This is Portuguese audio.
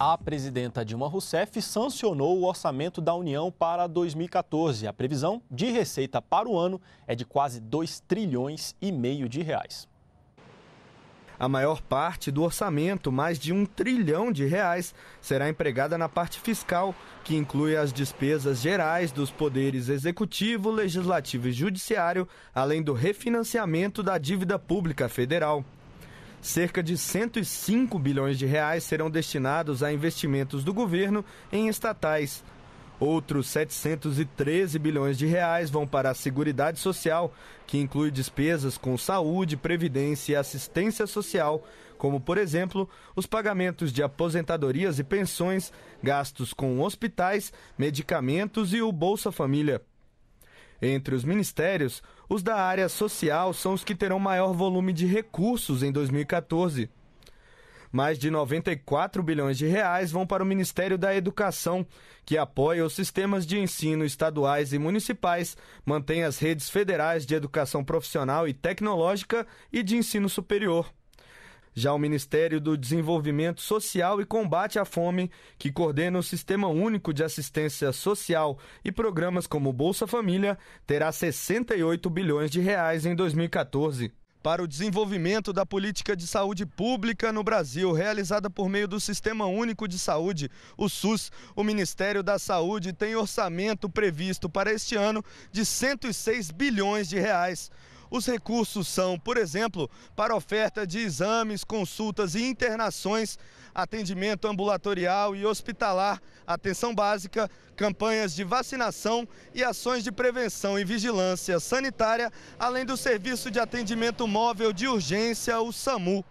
A presidenta Dilma Rousseff sancionou o orçamento da União para 2014. A previsão de receita para o ano é de quase 2 trilhões e meio de reais. A maior parte do orçamento, mais de um trilhão de reais, será empregada na parte fiscal, que inclui as despesas gerais dos poderes executivo, legislativo e judiciário, além do refinanciamento da dívida pública federal. Cerca de 105 bilhões de reais serão destinados a investimentos do governo em estatais. Outros 713 bilhões de reais vão para a Seguridade Social, que inclui despesas com saúde, previdência e assistência social, como, por exemplo, os pagamentos de aposentadorias e pensões, gastos com hospitais, medicamentos e o Bolsa Família. Entre os ministérios, os da área social são os que terão maior volume de recursos em 2014. Mais de 94 bilhões de reais vão para o Ministério da Educação, que apoia os sistemas de ensino estaduais e municipais, mantém as redes federais de educação profissional e tecnológica e de ensino superior. Já o Ministério do Desenvolvimento Social e Combate à Fome, que coordena o Sistema Único de Assistência Social e programas como Bolsa Família, terá 68 bilhões de reais em 2014 para o desenvolvimento da política de saúde pública no Brasil, realizada por meio do Sistema Único de Saúde, o SUS. O Ministério da Saúde tem orçamento previsto para este ano de 106 bilhões de reais. Os recursos são, por exemplo, para oferta de exames, consultas e internações, atendimento ambulatorial e hospitalar, atenção básica, campanhas de vacinação e ações de prevenção e vigilância sanitária, além do serviço de atendimento móvel de urgência, o SAMU.